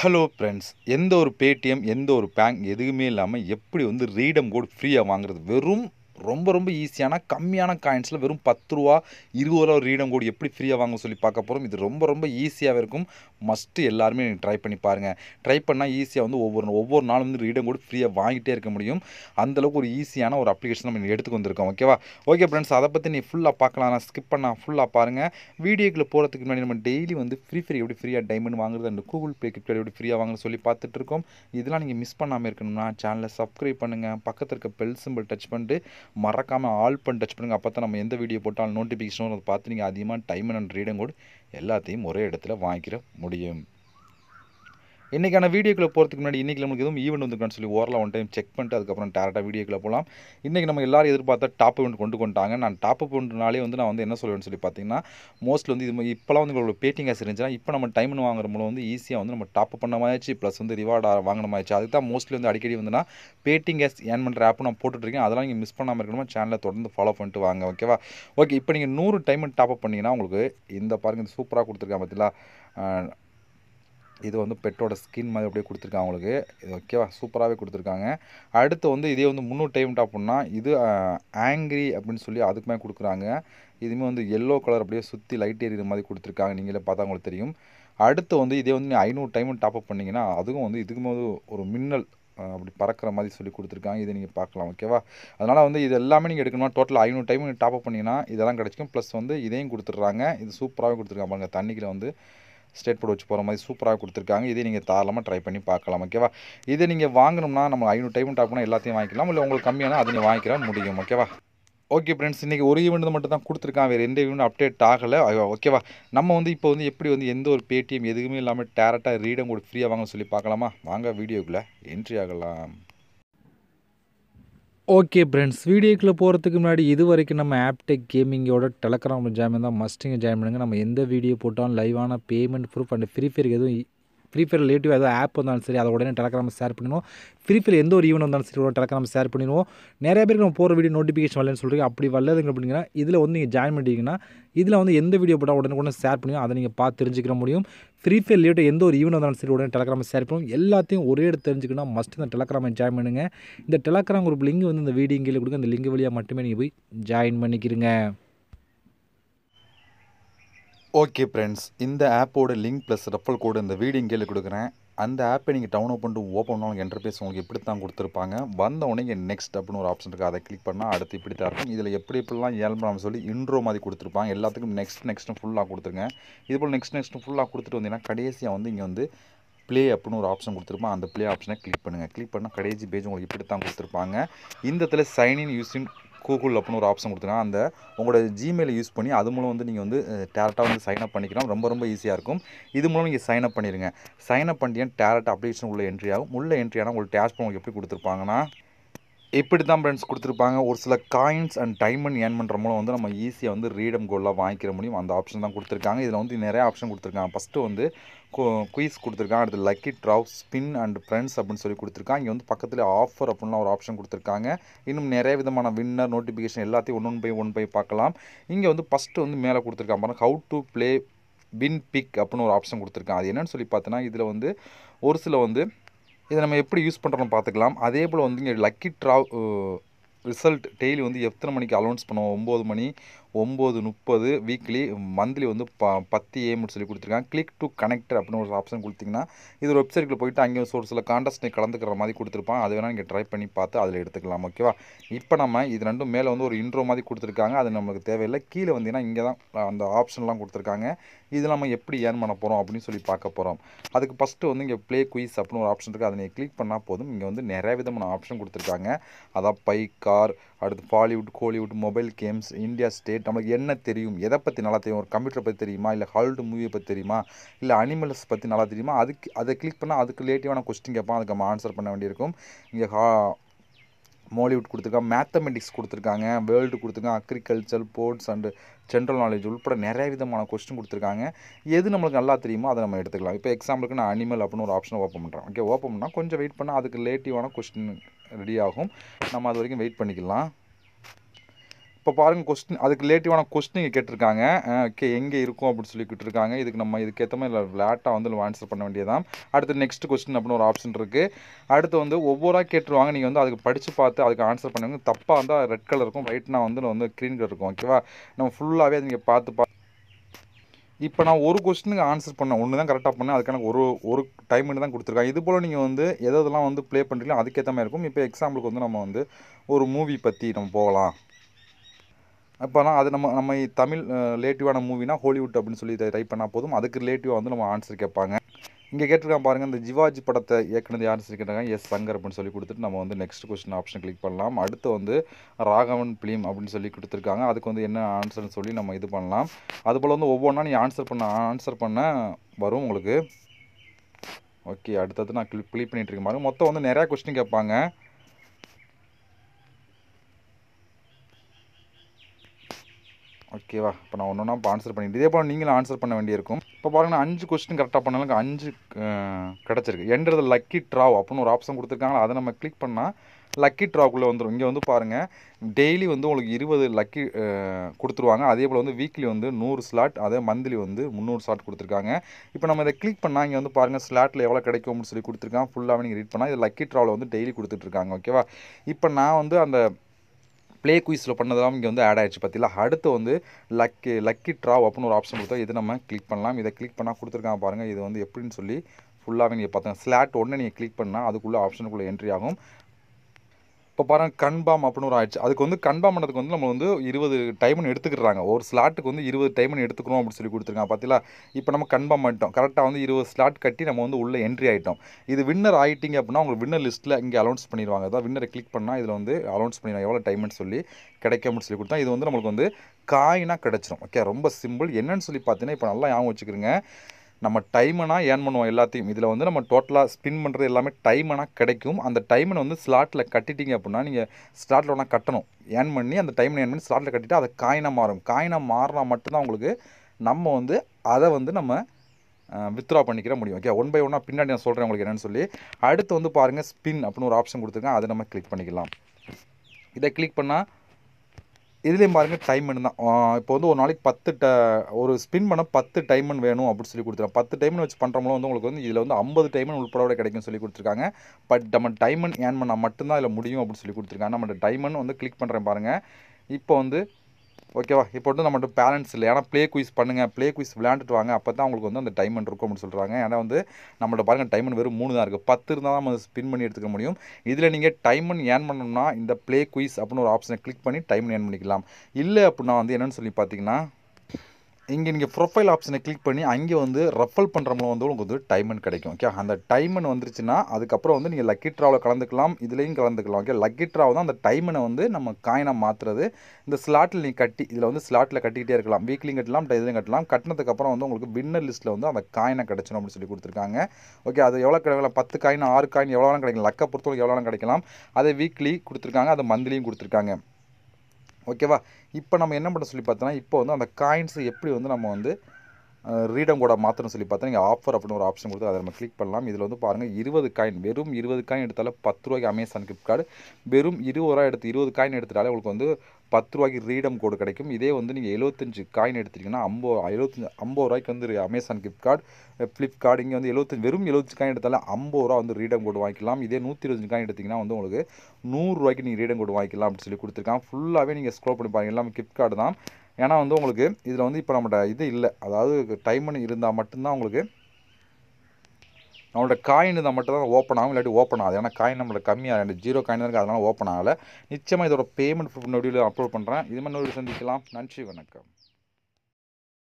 hello friends எந்த ஒரு Paytm எந்த ஒரு பேங்க் எதுவுமே இல்லாமல் எப்படி வந்து ரீடம் கோட் ஃப்ரீயாக வாங்குறது வெறும் ரொம்ப ரொம்ப ஈஸியான கம்மியான காயின்ஸில் வெறும் பத்து ரூபா இருபது ரூபா ரீடம் கோடு எப்படி ஃப்ரீயாக வாங்க சொல்லி பார்க்க போகிறோம் இது ரொம்ப ரொம்ப ஈஸியாகவே இருக்கும் மஸ்ட்டு எல்லாருமே நீங்கள் ட்ரை பண்ணி பாருங்கள் ட்ரை பண்ணால் ஈஸியாக வந்து ஒவ்வொரு ஒவ்வொரு நாளும் வந்து ரீடம் கோடு ஃப்ரீயாக வாங்கிட்டே இருக்க முடியும் அந்தளவுக்கு ஒரு ஈஸியான ஒரு அப்ளிகேஷன் நம்ம எடுத்துக்கு வந்திருக்கோம் ஓகேவா ஓகே ஃப்ரெண்ட்ஸ் அதை பற்றி நீ ஃபுல்லாக பார்க்கலாம் நான் ஸ்கிப் பண்ணால் ஃபுல்லாக பாருங்கள் வீடியோக்குள்ள போகிறதுக்கு முன்னாடி நம்ம டெய்லி வந்து ஃப்ரீ ஃப்ரீ எப்படி ஃப்ரீயாக டைமண்ட் வாங்குறது அந்த கூகுள் பே கிட்ட எப்படி ஃப்ரீயாக வாங்க சொல்லி பார்த்துட்ருக்கோம் இதெல்லாம் நீங்கள் மிஸ் பண்ணாமல் இருக்கணும்னா சேனலை சப்ஸ்கிரைப் பண்ணுங்கள் பக்கத்தில் இருக்க பெல் சிம்பிள் டச் பண்ணிட்டு மறக்காமல் ஆல் பண்ணி டச் பண்ணுங்கள் அப்போ தான் நம்ம எந்த வீடியோ போட்டாலும் நோட்டிஃபிகேஷனும் அதை பார்த்து நீங்கள் அதிகமாக டைம் அண்ட் ரீடிங் கூட எல்லாத்தையும் ஒரே இடத்துல வாங்கிக்கிற முடியும் இன்றைக்கான வீடியோக்குள்ளே போகிறதுக்கு முன்னாடி இன்றைக்கி நம்மளுக்கு எதுவும் ஈவெண்ட் வந்துருக்கான்னு சொல்லி ஓரளவு ஒன் டைம் செக் பண்ணிட்டு அதுக்கப்புறம் டேரெக்டாக வீடியோக்குள்ளே போகலாம் இன்றைக்கி நம்ம எல்லாரும் எதிர்பார்த்தா டாப் இவெண்ட் கொண்டு கொண்டாங்க நான் டாப் இவெண்ட்னாலே வந்து நான் வந்து என்ன சொல்லுவேன்னு சொல்லி பார்த்தீங்கன்னா மோஸ்ட்லி வந்து இது இப்போலாம் வந்து உங்களோட பேட்டிங் ஆசை இருந்துச்சுன்னா இப்போ நம்ம டைம்னு வாங்குற மூலம் வந்து ஈஸியாக வந்து நம்ம டாப் பண்ண மாதிரி ப்ளஸ் வந்து ரிவார்டு வாங்கின மாதிரி அதுக்கு தான் மோஸ்ட்லி வந்து அடிக்கடி வந்துன்னா பேட்டிங் கேஸ் ஏன் பண்ணுற ஆப் நான் போட்டுட்ருக்கேன் அதெல்லாம் நீங்கள் மிஸ் பண்ணாமல் இருக்கணும் சேனலை தொடர்ந்து ஃபாலோ பண்ணிட்டு வாங்க ஓகேவா ஓகே இப்போ நீங்கள் நூறு டைம் டாப் பண்ணிங்கன்னா உங்களுக்கு இந்த பாருங்கள் சூப்பராக கொடுத்துருக்கேன் பார்த்தீங்களா இது வந்து பெட்டோட ஸ்கின் மாதிரி அப்படியே கொடுத்துருக்காங்க அவங்களுக்கு இது ஓகேவா சூப்பராகவே கொடுத்துருக்காங்க அடுத்து வந்து இதே வந்து முந்நூறு டைம் அப்படின்னா இது ஆங்கிரி அப்படின்னு சொல்லி அதுக்குமே கொடுக்குறாங்க இதுவுமே வந்து எல்லோ கலர் அப்படியே சுற்றி லைட் எரியிற மாதிரி கொடுத்துருக்காங்க நீங்களே பார்த்தா உங்களுக்கு தெரியும் அடுத்து வந்து இதே வந்து நீங்கள் ஐநூறு டைம் டாப் அப் பண்ணிங்கன்னா அதுவும் வந்து இதுக்கு வந்து ஒரு மின்னல் அப்படி பறக்கிற மாதிரி சொல்லி கொடுத்துருக்காங்க இதை நீங்கள் பார்க்கலாம் ஓகேவா அதனால் வந்து இது எல்லாமே நீங்கள் எடுக்கணும்னா டோட்டல் ஐநூறு டைம் டாப் அப் பண்ணிங்கன்னா இதெல்லாம் கிடச்சிக்கும் ப்ளஸ் வந்து இதையும் கொடுத்துட்றாங்க இது சூப்பராகவே கொடுத்துருக்காங்க பாருங்கள் தண்ணிக்கில் வந்து ஸ்டேட் போர்டு வச்சு போகிற மாதிரி சூப்பராக கொடுத்துருக்காங்க இதே நீங்கள் தாராளமாக ட்ரை பண்ணி பார்க்கலாம் ஓகேவா இதை நீங்கள் வாங்கணும்னா நம்ம ஐநூறு டைம் டாப்னா எல்லாத்தையும் வாங்கிக்கலாம் இல்லை உங்களுக்கு கம்மியான அதை நீங்கள் வாங்கிக்கலாம் முடியும் ஓகேவா ஓகே ஃப்ரெண்ட்ஸ் இன்றைக்கி ஒரு ஈவெண்ட் மட்டும் தான் கொடுத்துருக்கான் வேறு எந்த ஈவெண்ட் அப்டேட் ஆகலை ஓகேவா நம்ம வந்து இப்போ வந்து எப்படி வந்து எந்த ஒரு பேடிஎம் எதுவுமே இல்லாமல் டேரெக்டாக ரீடம் கூட ஃப்ரீயாக வாங்கன்னு சொல்லி பார்க்கலாமா வாங்க வீடியோக்குள்ளே என்ட்ரி ஆகலாம் ஓகே ஃப்ரெண்ட்ஸ் வீடியோக்குள்ளே போகிறதுக்கு முன்னாடி இது வரைக்கும் நம்ம ஆப்டெக் கேமிங்கோட டெலகிராம் ஜாயின் தான் மஸ்ட்டிங்க ஜாயின் பண்ணுங்கள் நம்ம எந்த வீடியோ போட்டாலும் லைவான payment proof and free fire எதுவும் ஃப்ரீ ஃபயர் ரிலேட்டிவ் ஏதோ ஆப் வந்தாலும் சரி அதை உடனே டெலகிராம் ஷேர் பண்ணிடுவோம் ஃப்ரீ ஃபயர் எந்த ஒரு ஈவெண்ட் வந்தாலும் சரி உடனே டெலகிராம் ஷேர் பண்ணிடுவோம் நிறைய பேருக்கு நம்ம போகிற வீடியோ நோட்டிஃபிகேஷன் வரலன்னு சொல்கிறீங்க அப்படி வரலதுங்க அப்படிங்கன்னா இதில் வந்து நீங்கள் ஜாயின் பண்ணிட்டீங்கன்னா இதில் வந்து எந்த வீடியோ போட்டால் உடனே உடனே ஷேர் பண்ணியும் அதை நீங்கள் பார்த்து தெரிஞ்சுக்கிற முடியும் ஃப்ரீ ஃபயர் ரிலேட்டிவ் எந்த ஒரு ஈவெண்ட் வந்தாலும் சரி உடனே டெலகிராம் ஷேர் பண்ணுவோம் எல்லாத்தையும் ஒரே இடத்து தெரிஞ்சுக்கணும் மஸ்ட் இந்த டெலகிராமை ஜாயின் பண்ணுங்கள் இந்த டெலகிராம் குரூப் லிங்க் வந்து இந்த வீடியோ கீழே கொடுக்க இந்த லிங்க் வழியாக மட்டுமே நீங்கள் போய் ஜாயின் பண்ணிக்கிறீங்க ஓகே ஃப்ரெண்ட்ஸ் இந்த ஆப்போட லிங்க் ப்ளஸ் ரெஃபல் கோடு இந்த வீடு இங்கே கொடுக்குறேன் அந்த ஆப்பை நீங்கள் டவுன்லோட் பண்ணிட்டு ஓப்பன் பண்ணாலும் என்டர்பேஸ் உங்களுக்கு இப்படி தான் கொடுத்துருப்பாங்க வந்த உடனே நெக்ஸ்ட் அப்படின்னு ஒரு ஆப்ஷன் இருக்குது அதை கிளிக் பண்ணால் அடுத்து இப்படி தான் இருக்கும் இதில் எப்படி இப்படிலாம் ஏழ்மலாம் சொல்லி இன்ட்ரோ மாதிரி கொடுத்துருப்பாங்க எல்லாத்துக்கும் நெக்ஸ்ட் நெக்ஸ்ட்டும் ஃபுல்லாக கொடுத்துருங்க இது போல் நெக்ஸ்ட் நெக்ஸ்ட்டு ஃபுல்லாக கொடுத்துட்டு வந்தீங்கன்னா கடைசியாக வந்து இங்கே வந்து ப்ளே அப்படின்னு ஒரு ஆப்ஷன் கொடுத்துருப்போம் அந்த ப்ளே ஆப்ஷனை கிளிக் பண்ணுங்கள் கிளிக் பண்ணால் கடைசி பேஜ் உங்களுக்கு இப்படி தான் கொடுத்துருப்பாங்க இந்த இடத்துல சைனின் யூஸின் கூகுள் அப்படின்னு ஒரு ஆப்ஷன் கொடுத்துருக்காங்க அந்த உங்களோட ஜிமெயில் யூஸ் பண்ணி அது மூலம் வந்து நீங்கள் வந்து டேரெக்டாக வந்து சைன் அப் பண்ணிக்கலாம் ரொம்ப ரொம்ப ஈஸியாக இருக்கும் இது மூலம் நீங்கள் சைன் அப் பண்ணிடுங்க சைன் அப் பண்ணிட்டீங்கன்னா டேரெக்ட் அப்ளிகேஷன் உள்ள என்ட்ரி ஆகும் உள்ள என்ட்ரி ஆனால் உங்களுக்கு டேஷ் உங்களுக்கு எப்படி கொடுத்துருப்பாங்கன்னா இப்படி தான் ஃப்ரெண்ட்ஸ் கொடுத்துருப்பாங்க ஒரு சில காயின்ஸ் அண்ட் டைமண்ட் ஏன் பண்ணுற மூலம் வந்து நம்ம ஈஸியாக வந்து ரீடம் கோல்லாம் வாங்கிக்கிற முடியும் அந்த ஆப்ஷன் தான் கொடுத்துருக்காங்க இதில் வந்து நிறைய ஆப்ஷன் கொடுத்துருக்காங்க ஃபஸ்ட்டு வந்து குயிஸ் கொடுத்துருக்காங்க அடுத்து lucky draw spin and friends அப்படின்னு சொல்லி கொடுத்துருக்காங்க இங்கே வந்து பக்கத்தில் ஆஃபர் அப்படின்லாம் ஒரு ஆப்ஷன் கொடுத்துருக்காங்க இன்னும் நிறைய விதமான வின்னர் நோட்டிஃபிகேஷன் எல்லாத்தையும் ஒன்று ஒன் பை ஒன் பை பார்க்கலாம் இங்கே வந்து ஃபஸ்ட்டு வந்து மேலே கொடுத்துருக்காங்க பாருங்கள் how to play win big அப்படின்னு ஒரு ஆப்ஷன் கொடுத்துருக்காங்க அது என்னென்னு சொல்லி பார்த்தோன்னா இதில் வந்து ஒரு சில வந்து இதை நம்ம எப்படி யூஸ் பண்ணுறோம் பார்த்துக்கலாம் அதே போல் வந்து இங்கே லக்கி ட்ரா ரிசல்ட் டெய்லி வந்து எத்தனை மணிக்கு அலௌன்ஸ் பண்ணுவோம் ஒம்பது மணி ஒம்பது முப்பது வீக்லி மந்த்லி வந்து ப பத்து ஏம்னு சொல்லி கொடுத்துருக்காங்க கிளிக் டு கனெக்ட் அப்படின்னு ஒரு ஆப்ஷன் கொடுத்திங்கன்னா இது வெப்சைட்டில் போயிட்டு அங்கே ஒரு சில கான்டஸ்ட் கலந்துக்கிற மாதிரி கொடுத்துருப்பாங்க அது வேணால் நீங்கள் ட்ரை பண்ணி பார்த்து அதில் எடுத்துக்கலாம் ஓகேவா இப்போ நம்ம இது ரெண்டும் மேலே வந்து ஒரு இன்ட்ரோ மாதிரி கொடுத்துருக்காங்க அது நம்மளுக்கு தேவையில்லை கீழே வந்தீங்கன்னா இங்கே தான் அந்த ஆப்ஷன்லாம் கொடுத்துருக்காங்க இது நம்ம எப்படி ஏர்ன் பண்ண போகிறோம் அப்படின்னு சொல்லி பார்க்க போகிறோம் அதுக்கு ஃபஸ்ட்டு வந்து இங்கே ப்ளே குயிஸ் அப்படின்னு ஒரு ஆப்ஷன் இருக்குது அதை நீங்கள் கிளிக் பண்ணால் போதும் இங்கே வந்து நிறைய விதமான ஆப்ஷன் கொடுத்துருக்காங்க அதான் பை கார் அடுத்து Bollywood Kollywood mobile games India state நம்மளுக்கு என்ன தெரியும் எதை பற்றி நல்லா தெரியும் ஒரு கம்ப்யூட்டரை பற்றி தெரியுமா இல்லை ஹாலிவுட் மூவியை பற்றி தெரியுமா இல்லை அனிமல்ஸ் பற்றி நல்லா தெரியுமா அதுக்கு அதை கிளிக் பண்ணால் அதுக்கு ரிலேட்டிவான கொஸ்டின் கேட்பான் அதுக்கு நம்ம ஆன்சர் பண்ண வேண்டியிருக்கும் இங்கே ஹா மாலிவுட் கொடுத்துருக்காங்க மேத்தமெட்டிக்ஸ் கொடுத்துருக்காங்க வேர்ல்டு கொடுத்துருக்காங்க agriculture sports and general knowledge உள்பட நிறைய விதமான கொஸ்டின் கொடுத்துருக்காங்க எது நம்மளுக்கு நல்லா தெரியுமோ அதை நம்ம எடுத்துக்கலாம் இப்போ எக்ஸாம்பிளுக்கு நான் அனிமல் அப்படின்னு ஒரு ஆப்ஷனை ஓப்பன் பண்ணுறேன் ஓகே ஓப்பன் பண்ணால் கொஞ்சம் வெயிட் பண்ணால் அதுக்கு ரிலேட்டிவான கொஸ்டின் ரெடி ஆகும் நம்ம அது வரைக்கும் வெயிட் பண்ணிக்கலாம் இப்போ பாருங்கள் கொஸ்டின் அதுக்கு ரிலேட்டிவான கொஸ்டின் இங்கே கேட்டிருக்காங்க ஓகே எங்கே இருக்கும் அப்படின்னு சொல்லி இருக்காங்க இதுக்கு நம்ம இதுக்கேற்ற மாதிரி இல்லை லேட்டாக வந்து நம்ம ஆன்சர் பண்ண வேண்டியதான் அடுத்து நெக்ஸ்ட் கொஸ்டின் அப்படின்னு ஒரு ஆப்ஷன் இருக்குது அடுத்து வந்து ஒவ்வொரு கேட்டுருவாங்க நீங்கள் வந்து அதுக்கு படித்து பார்த்து அதுக்கு ஆன்சர் பண்ணுங்க தப்பாக வந்து ரெட் கலர் இருக்கும் ஒயிட்னா வந்து வந்து க்ரீன் கலர் இருக்கும் ஓகேவா நம்ம ஃபுல்லாகவே அதை நீங்கள் பார்த்து பார்த்து இப்போ நான் ஒரு கொஸ்டினுக்கு ஆன்சர் பண்ணேன் ஒன்று தான் கரெக்டாக பண்ணேன் அதுக்கான ஒரு ஒரு டைம் தான் கொடுத்துருக்காங்க இது போல் நீங்கள் வந்து எதெல்லாம் வந்து ப்ளே பண்ணுறீங்களோ அதுக்கேற்ற மாதிரி இருக்கும் இப்போ எக்ஸாம்பிளுக்கு வந்து நம்ம வந்து ஒரு மூவி பற்றி நம்ம போகலாம் இப்போலாம் அது நம்ம நம்ம தமிழ் ரிலேட்டிவான மூவினா ஹாலிவுட் அப்படின்னு சொல்லி டைப் பண்ணால் போதும் அதுக்கு ரிலேட்டிவாக வந்து நம்ம ஆன்சர் கேட்பாங்க இங்கே கேட்டிருக்கான் பாருங்கள் இந்த ஜிவாஜி படத்தை இயக்குனது ஆன்சர் கேட்டாங்க எஸ் சங்கர் அப்படின்னு சொல்லி கொடுத்துட்டு நம்ம வந்து நெக்ஸ்ட் கொஸ்டின் ஆப்ஷன் கிளிக் பண்ணலாம் அடுத்து வந்து ராகவன் பிலிம் அப்படின்னு சொல்லி கொடுத்துருக்காங்க அதுக்கு வந்து என்ன ஆன்சர்னு சொல்லி நம்ம இது பண்ணலாம் அதுபோல் வந்து ஒவ்வொன்றா நீ ஆன்சர் பண்ண ஆன்சர் பண்ண வரும் உங்களுக்கு ஓகே அடுத்தது நான் கிளிக் கிளிக் பண்ணிகிட்டு இருக்கேன் பாருங்கள் மொத்தம் வந்து நிறையா கொஸ்டின் கேட்பாங்க ஓகேவா இப்போ நான் ஒன்று ஒன்றா ஆன்சர் பண்ணிட்டு இதே போல் நீங்களும் ஆன்சர் பண்ண வேண்டியிருக்கும் இப்போ பாருங்கன்னா அஞ்சு கொஸ்டின் கரெக்டாக பண்ணாலும் அஞ்சு கிடச்சிருக்கு என்றது லக்கி ட்ராவ் அப்படின்னு ஒரு ஆப்ஷன் கொடுத்துருக்காங்களா அதை நம்ம கிளிக் பண்ணால் லக்கி ட்ராவுக்குள்ளே வந்துடும் இங்கே வந்து பாருங்கள் டெய்லி வந்து உங்களுக்கு இருபது லக்கி கொடுத்துருவாங்க அதே போல் வந்து வீக்லி வந்து நூறு ஸ்லாட் அதே மந்த்லி வந்து முந்நூறு ஸ்லாட் கொடுத்துருக்காங்க இப்போ நம்ம இதை கிளிக் பண்ணால் இங்கே வந்து பாருங்கள் ஸ்லாட்டில் எவ்வளோ கிடைக்கும்னு சொல்லி கொடுத்துருக்காங்க ஃபுல்லாகவே நீங்கள் ரீட் பண்ணால் இது லக்கி ட்ராவில் வந்து டெய்லி கொடுத்துட்ருக்காங்க ஓகேவா இப்போ நான் வந்து அந்த ப்ளே குயிஸில் பண்ணதெல்லாம் இங்கே வந்து ஆட் ஆகிடுச்சு பார்த்தீங்களா அடுத்து வந்து லக்கி லக்கி ட்ராவ் அப்படின்னு ஒரு ஆப்ஷன் கொடுத்தா இது நம்ம கிளிக் பண்ணலாம் இதை கிளிக் பண்ணால் கொடுத்துருக்காங்க பாருங்கள் இது வந்து எப்படின்னு சொல்லி ஃபுல்லாகவே நீங்கள் பார்த்தோம் ஸ்லாட் ஒன்று நீங்கள் கிளிக் பண்ணால் அதுக்குள்ளே ஆப்ஷனுக்குள்ளே என்ட்ரி ஆகும் இப்போ பாருங்க கன்பாம் அப்படின்னு ஒரு ஆயிடுச்சு அதுக்கு வந்து கன்பாம் பண்ணதுக்கு வந்து நம்ம வந்து இருபது டைமன் எடுத்துக்கிறாங்க ஒரு ஸ்லாட்டுக்கு வந்து இருபது டைமன் எடுத்துக்கிறோம் அப்படின்னு சொல்லி கொடுத்துருக்காங்க பார்த்தீங்களா இப்போ நம்ம கன்பாம் பண்ணிட்டோம் கரெக்டாக வந்து இருபது ஸ்லாட் கட்டி நம்ம வந்து உள்ளே என்ட்ரி ஆகிட்டோம் இது வின்னர் ஆகிட்டிங்க அப்படின்னா உங்களுக்கு வின்னர் லிஸ்ட்டில் இங்கே அலௌன்ஸ் பண்ணிடுவாங்க அதாவது வின்னரை கிளிக் பண்ணால் இதில் வந்து அலௌன்ஸ் பண்ணிடுவாங்க எவ்வளோ டைமன் சொல்லி கிடைக்கும்னு சொல்லி கொடுத்தா இது வந்து நம்மளுக்கு வந்து காயினாக கிடச்சிரும் ஓகே ரொம்ப சிம்பிள் என்னன்னு சொல்லி பார்த்தீங்கன்னா இப்போ நல்லா ஞாபகம் வச்சுக்கிறேங்க நம்ம டைமனாக ஏர்ன் பண்ணுவோம் எல்லாத்தையும் இதில் வந்து நம்ம டோட்டலாக ஸ்பின் பண்ணுறது எல்லாமே டைமனாக கிடைக்கும் அந்த டைமனை வந்து ஸ்லாட்டில் கட்டிட்டீங்க அப்படின்னா நீங்கள் ஸ்லாட்டில் ஒன்றா கட்டணும் ஏர்ன் பண்ணி அந்த டைமனை ஏர்ன் பண்ணி ஸ்லாட்டில் கட்டிட்டு அது காயினாக மாறும் காயினாக மாறினா மட்டும்தான் உங்களுக்கு நம்ம வந்து அதை வந்து நம்ம வித்ரா பண்ணிக்கிற முடியும் ஓகே ஒன் பை ஒன்னாக பின்னாடி நான் சொல்கிறேன் உங்களுக்கு என்னென்னு சொல்லி அடுத்து வந்து பாருங்கள் ஸ்பின் அப்படின்னு ஒரு ஆப்ஷன் கொடுத்துருக்கேன் அதை நம்ம கிளிக் பண்ணிக்கலாம் இதை கிளிக் பண்ணால் இதுலேயும் பாருங்கள் டைமண்ட் தான் இப்போ வந்து ஒரு நாளைக்கு பத்து ட ஒரு ஸ்பின் பண்ண பத்து டைமண்ட் வேணும் அப்படின்னு சொல்லி கொடுத்துருக்காங்க பத்து டைமண்ட் வச்சு பண்ணுறவங்களும் வந்து உங்களுக்கு வந்து இதில் வந்து ஐம்பது டைமண்ட் விட கிடைக்கும் சொல்லி கொடுத்துருக்காங்க பட் நம்ம டைமண்ட் ஏன் பண்ணால் மட்டும்தான் இதில் முடியும் அப்படின்னு சொல்லி கொடுத்துருக்காங்க நம்ம டைமண்ட் வந்து கிளிக் பண்ணுறேன் பாருங்கள் இப்போ வந்து ஓகேவா இப்போ வந்து நம்மளோட பேலன்ஸ் இல்லை ஏன்னா ப்ளே குயிஸ் பண்ணுங்கள் ப்ளே குயிஸ் விளையாண்டுட்டு வாங்க அப்போ தான் அவங்களுக்கு வந்து அந்த டைமண்ட் இருக்கும் அப்படின்னு சொல்கிறாங்க ஏன்னா வந்து நம்மளோட பாருங்கள் டைமண்ட் வெறும் மூணு தான் இருக்குது பத்து இருந்தால் தான் நம்ம ஸ்பின் பண்ணி எடுத்துக்க முடியும் இதில் நீங்கள் டைமண்ட் ஏர்ன் பண்ணணும்னா இந்த ப்ளே குயிஸ் அப்படின்னு ஒரு ஆப்ஷனை கிளிக் பண்ணி டைமண்ட் ஏர்ன் பண்ணிக்கலாம் இல்லை அப்படின்னா வந்து என்னென்னு சொல்லி பார்த்தீங்கன்னா இங்கே நீங்கள் ப்ரொஃபைல் ஆப்ஷனை கிளிக் பண்ணி அங்கே வந்து ரெஃபல் பண்ணுறவங்களும் வந்து உங்களுக்கு வந்து டைமன் கிடைக்கும் ஓகே அந்த டைமன் வந்துருச்சுன்னா அதுக்கப்புறம் வந்து நீங்கள் லக்கி ட்ராவில் கலந்துக்கலாம் இதுலேயும் கலந்துக்கலாம் ஓகே லக்கி ட்ராவ் தான் அந்த டைமனை வந்து நம்ம காயினாக மாற்றுறது இந்த ஸ்லாட்டில் நீங்கள் கட்டி இதில் வந்து ஸ்லாட்டில் கட்டிக்கிட்டே இருக்கலாம் வீக்லியும் கட்டலாம் டெய்லியும் கட்டலாம் கட்டினதுக்கப்புறம் வந்து உங்களுக்கு வின்னர் லிஸ்ட்டில் வந்து அந்த காயினை கிடச்சிடும் அப்படின்னு சொல்லி கொடுத்துருக்காங்க ஓகே அது எவ்வளோ கிடைக்கலாம் பத்து காயின் ஆறு காயின் எவ்வளோ கிடைக்கலாம் லக்கை பொறுத்தவரைக்கும் எவ்வளோ கிடைக்கலாம் அதை வீக்லி கொடுத்துருக்காங்க அதை மந்த்லியும் கொடுத்துருக்காங்க ஓகேவா இப்போ நம்ம என்ன பண்ண சொல்லி பார்த்தோன்னா இப்போ வந்து அந்த காயின்ஸை எப்படி வந்து நம்ம வந்து ரீடம் கூட மாற்றணும் சொல்லி பார்த்தா நீங்கள் ஆஃபர் அப்படின்னு ஒரு ஆப்ஷன் கொடுத்து அதை நம்ம கிளிக் பண்ணலாம் இதில் வந்து பாருங்கள் இருபது காயின் வெறும் இருபது காயின் எடுத்தாலும் பத்து ரூபாய்க்கு அமேசான் ஃப்ளிப்கார்டு வெறும் இருபது ரூபா எடுத்து இருபது காயின் எடுத்துட்டாலே உங்களுக்கு வந்து பத்து ரூபாய்க்கு ரீடம் கோடு கிடைக்கும் இதே வந்து நீங்கள் எழுபத்தஞ்சு காயின் எடுத்துட்டிங்கன்னா ஐம்பது எழுபத்தஞ்சு ஐம்பது ரூபாய்க்கு வந்து அமேசான் ஃப்ளிப்கார்டு ஃப்ளிப்கார்ட் இங்கே வந்து எழுபத்தஞ்சு வெறும் எழுபத்தஞ்சு காயின் எடுத்தாலும் ஐம்பது ரூபா வந்து ரீடம் கோடு வாங்கிக்கலாம் இதே நூற்றி இருபத்தஞ்சு காயின் எடுத்திங்கன்னா வந்து உங்களுக்கு நூறுரூவாய்க்கு நீங்கள் ரீடம் கோடு வாங்கிக்கலாம் அப்படின்னு சொல்லி கொடுத்துருக்கான் ஃபுல்லாகவே நீங்கள் ஸ்க்ரோல் பண்ணி பாருங்கள் எல்லாமே தான் ஏன்னா வந்து உங்களுக்கு இதில் வந்து இப்போ நம்மளோட இது இல்லை அதாவது டைம்னு இருந்தால் மட்டும்தான் உங்களுக்கு நம்மளோட காயின் இருந்தால் மட்டும் தான் ஓப்பன் ஆகும் இல்லாட்டி ஓப்பன் ஆகுது ஏன்னா காயின் நம்மளோட கம்மியாக ரெண்டு ஜீரோ காயின் தான் இருக்குது அதனால் ஓப்பன் ஆகலை நிச்சயமாக இதோட பேமெண்ட் ப்ரூஃப் நொடியில் அப்லோட் பண்ணுறேன் இது மாதிரி நொடியில் சந்திக்கலாம் நன்றி வணக்கம்